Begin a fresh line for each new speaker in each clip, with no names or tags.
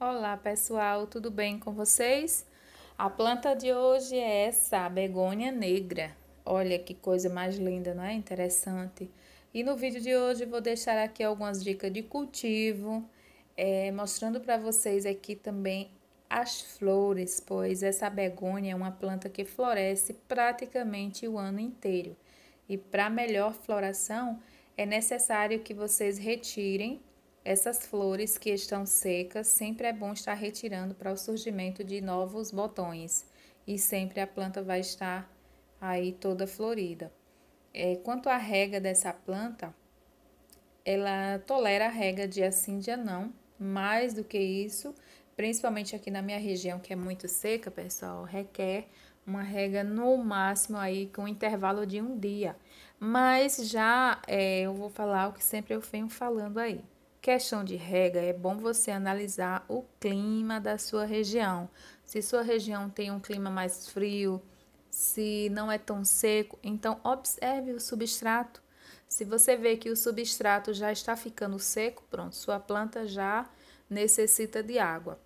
Olá pessoal, tudo bem com vocês? A planta de hoje é essa, a begônia negra. Olha que coisa mais linda, não é? Interessante. E no vídeo de hoje vou deixar aqui algumas dicas de cultivo, é, mostrando para vocês aqui também as flores, pois essa begônia é uma planta que floresce praticamente o ano inteiro. E para melhor floração é necessário que vocês retirem essas flores que estão secas sempre é bom estar retirando para o surgimento de novos botões e sempre a planta vai estar aí toda florida. É, quanto à rega dessa planta, ela tolera a rega de assim dia não, mais do que isso, principalmente aqui na minha região que é muito seca, pessoal, requer uma rega no máximo aí com um intervalo de um dia. Mas já é, eu vou falar o que sempre eu venho falando aí. Questão de rega, é bom você analisar o clima da sua região. Se sua região tem um clima mais frio, se não é tão seco, então observe o substrato. Se você vê que o substrato já está ficando seco, pronto, sua planta já necessita de água.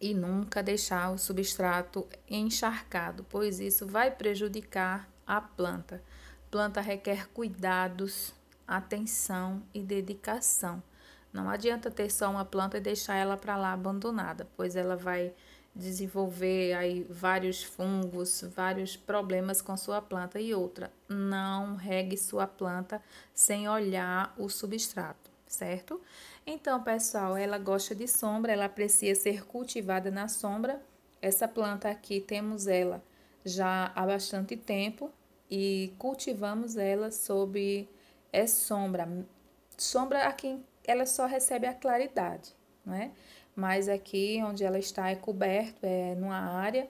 E nunca deixar o substrato encharcado, pois isso vai prejudicar a planta. Planta requer cuidados, atenção e dedicação. Não adianta ter só uma planta e deixar ela para lá abandonada, pois ela vai desenvolver aí vários fungos, vários problemas com sua planta e outra. Não regue sua planta sem olhar o substrato, certo? Então, pessoal, ela gosta de sombra, ela aprecia ser cultivada na sombra. Essa planta aqui temos ela já há bastante tempo e cultivamos ela sob é sombra. Sombra aqui ela só recebe a claridade, não é? Mas aqui onde ela está é coberto, é numa área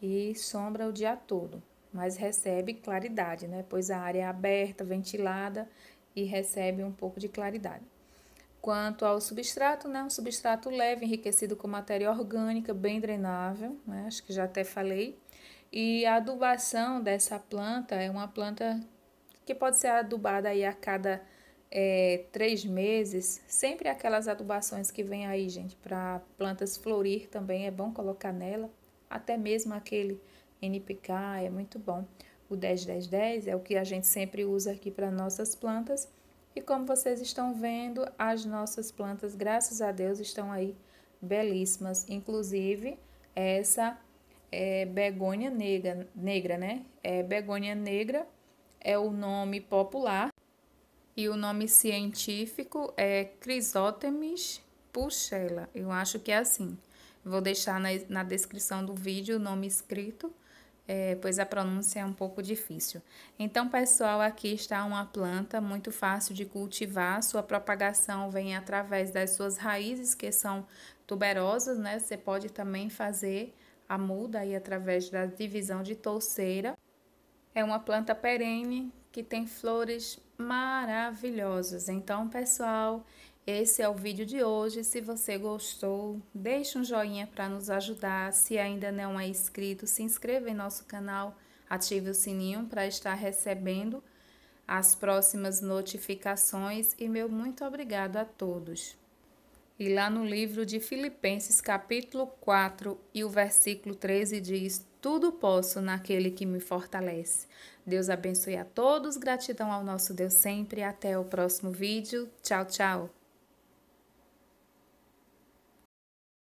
e sombra o dia todo, mas recebe claridade, né? Pois a área é aberta, ventilada e recebe um pouco de claridade. Quanto ao substrato, né? Um substrato leve, enriquecido com matéria orgânica, bem drenável, né? Acho que já até falei. E a adubação dessa planta é uma planta que pode ser adubada aí a cada é, três meses, sempre aquelas adubações que vem aí, gente, para plantas florir também é bom colocar nela, até mesmo aquele NPK é muito bom. O 10-10-10 é o que a gente sempre usa aqui para nossas plantas. E como vocês estão vendo, as nossas plantas, graças a Deus, estão aí belíssimas. Inclusive, essa é begônia negra, negra né? É, begônia negra é o nome popular e o nome científico é Chrysotemis puxela. Eu acho que é assim. Vou deixar na, na descrição do vídeo o nome escrito, é, pois a pronúncia é um pouco difícil. Então, pessoal, aqui está uma planta muito fácil de cultivar. Sua propagação vem através das suas raízes, que são tuberosas, né? Você pode também fazer a muda aí através da divisão de touceira. É uma planta perene que tem flores maravilhosas. Então, pessoal, esse é o vídeo de hoje. Se você gostou, deixe um joinha para nos ajudar. Se ainda não é inscrito, se inscreva em nosso canal, ative o sininho para estar recebendo as próximas notificações e meu muito obrigado a todos. E lá no livro de Filipenses, capítulo 4 e o versículo 13 diz: Tudo posso naquele que me fortalece. Deus abençoe a todos, gratidão ao nosso Deus sempre. Até o próximo vídeo. Tchau, tchau.